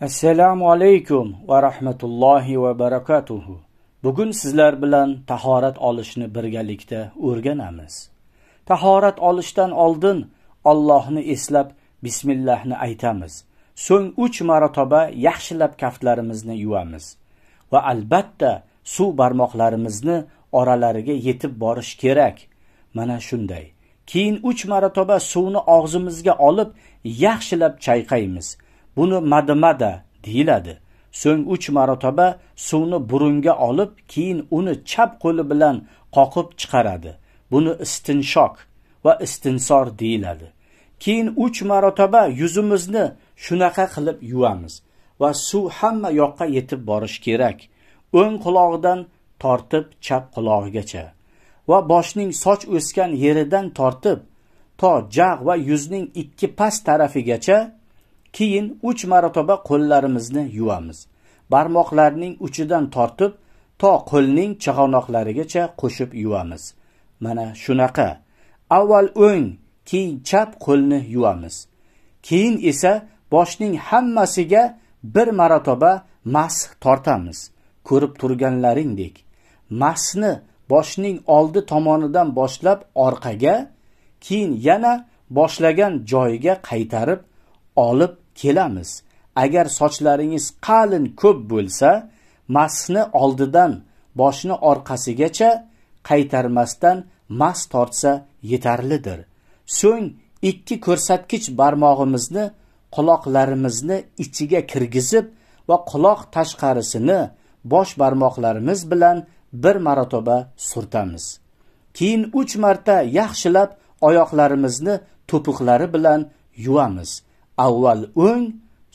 assalomu alaykum va rahmatullohi va barakatuhu bugun sizlar bilan tahorat olishni birgalikda o'rganamiz tahorat olishdan oldin ollohni eslab bismillahni aytamiz so'ng uch marotaba yaxshilab kaftlarimizni yuvamiz va albatta suv barmoqlarimizni oralariga yetib borish kerak mana shunday keyin uch marotaba suvni og'zimizga olib yaxshilab chayqaymiz buni madmada deyiladi so'ng uch marotaba suvni burunga olib keyin uni chap qo'li bilan qoqib chiqaradi buni istinshok va istinsor deyiladi keyin uch marotaba yuzimizni shunaqa qilib yuvamiz va suv hamma yoqqa yetib borish kerak o'ng qulog'idan tortib chap qulog'igacha va boshning soch o'sgan yeridan tortib to jag' va yuzning ikki past tarafigacha keyin uch marotaba qo'llarimizni yuvamiz barmoqlarning uchidan tortib to qo'lning chag'anoqlarigacha qo'shib yuvamiz mana shunaqa avval o'ng keyin chap qo'lni yuvamiz keyin esa boshning hammasiga bir marotaba masx tortamiz ko'rib turganlaringdek masni boshning oldi tomonidan boshlab orqaga keyin yana boshlagan joyiga qaytarib olib kelamiz agar sochlaringiz qalin ko'p bo'lsa masni oldidan boshni orqasigacha qaytarmasdan mas tortsa yetarlidir so'ng ikki ko'rsatkich barmog'imizni quloqlarimizni ichiga kirgizib va quloq tashqarisini bosh barmoqlarimiz bilan bir marotaba surtamiz keyin uch marta yaxshilab oyoqlarimizni to'piqlari bilan yuvamiz avval o'ng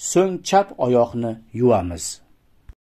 so'ng chap oyoqni yuvamiz